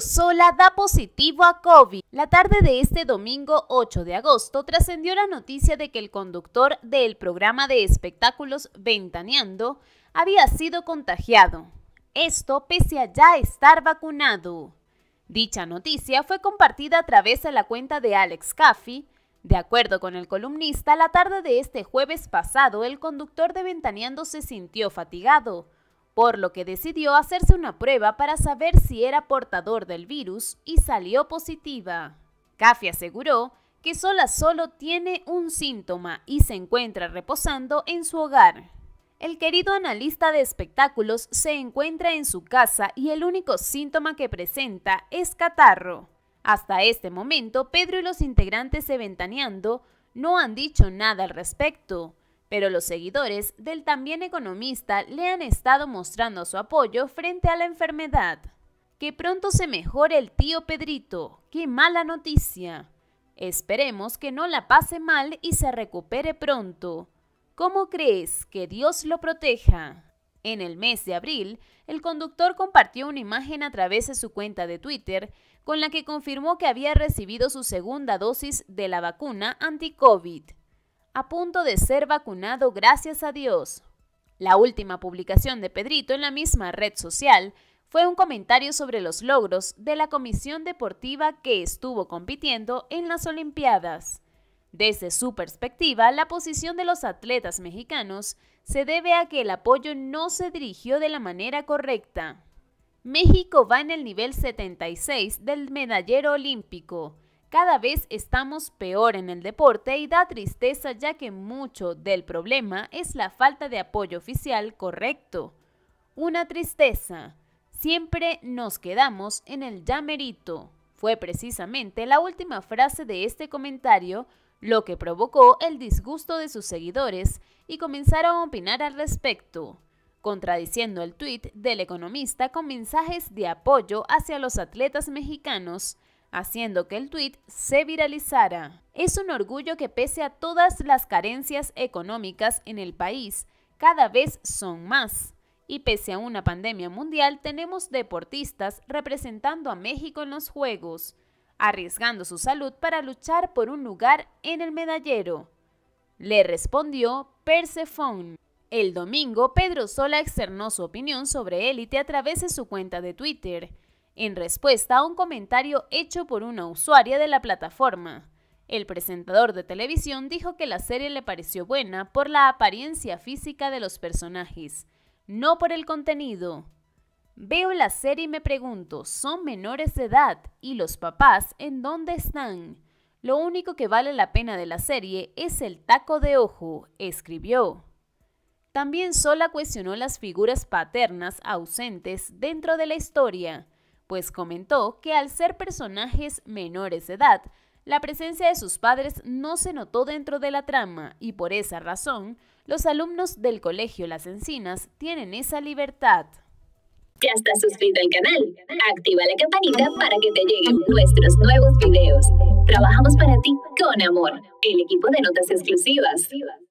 sola da positivo a COVID. La tarde de este domingo 8 de agosto trascendió la noticia de que el conductor del programa de espectáculos Ventaneando había sido contagiado. Esto pese a ya estar vacunado. Dicha noticia fue compartida a través de la cuenta de Alex Caffey. De acuerdo con el columnista, la tarde de este jueves pasado el conductor de Ventaneando se sintió fatigado por lo que decidió hacerse una prueba para saber si era portador del virus y salió positiva. Cafi aseguró que Sola solo tiene un síntoma y se encuentra reposando en su hogar. El querido analista de espectáculos se encuentra en su casa y el único síntoma que presenta es catarro. Hasta este momento, Pedro y los integrantes de Ventaneando no han dicho nada al respecto, pero los seguidores del también economista le han estado mostrando su apoyo frente a la enfermedad. Que pronto se mejore el tío Pedrito, qué mala noticia. Esperemos que no la pase mal y se recupere pronto. ¿Cómo crees que Dios lo proteja? En el mes de abril, el conductor compartió una imagen a través de su cuenta de Twitter con la que confirmó que había recibido su segunda dosis de la vacuna anti-COVID a punto de ser vacunado gracias a Dios. La última publicación de Pedrito en la misma red social fue un comentario sobre los logros de la comisión deportiva que estuvo compitiendo en las Olimpiadas. Desde su perspectiva, la posición de los atletas mexicanos se debe a que el apoyo no se dirigió de la manera correcta. México va en el nivel 76 del medallero olímpico cada vez estamos peor en el deporte y da tristeza ya que mucho del problema es la falta de apoyo oficial correcto. Una tristeza. Siempre nos quedamos en el llamerito. Fue precisamente la última frase de este comentario lo que provocó el disgusto de sus seguidores y comenzaron a opinar al respecto, contradiciendo el tuit del economista con mensajes de apoyo hacia los atletas mexicanos haciendo que el tweet se viralizara. Es un orgullo que pese a todas las carencias económicas en el país, cada vez son más. Y pese a una pandemia mundial, tenemos deportistas representando a México en los Juegos, arriesgando su salud para luchar por un lugar en el medallero. Le respondió Persephone. El domingo, Pedro Sola externó su opinión sobre Élite a través de su cuenta de Twitter, en respuesta a un comentario hecho por una usuaria de la plataforma. El presentador de televisión dijo que la serie le pareció buena por la apariencia física de los personajes, no por el contenido. Veo la serie y me pregunto, ¿son menores de edad? ¿Y los papás en dónde están? Lo único que vale la pena de la serie es el taco de ojo, escribió. También Sola cuestionó las figuras paternas ausentes dentro de la historia, pues comentó que al ser personajes menores de edad, la presencia de sus padres no se notó dentro de la trama y por esa razón, los alumnos del colegio Las Encinas tienen esa libertad. Ya estás suscrito al canal. Activa la campanita para que te lleguen nuestros nuevos videos. Trabajamos para ti con amor, el equipo de notas exclusivas.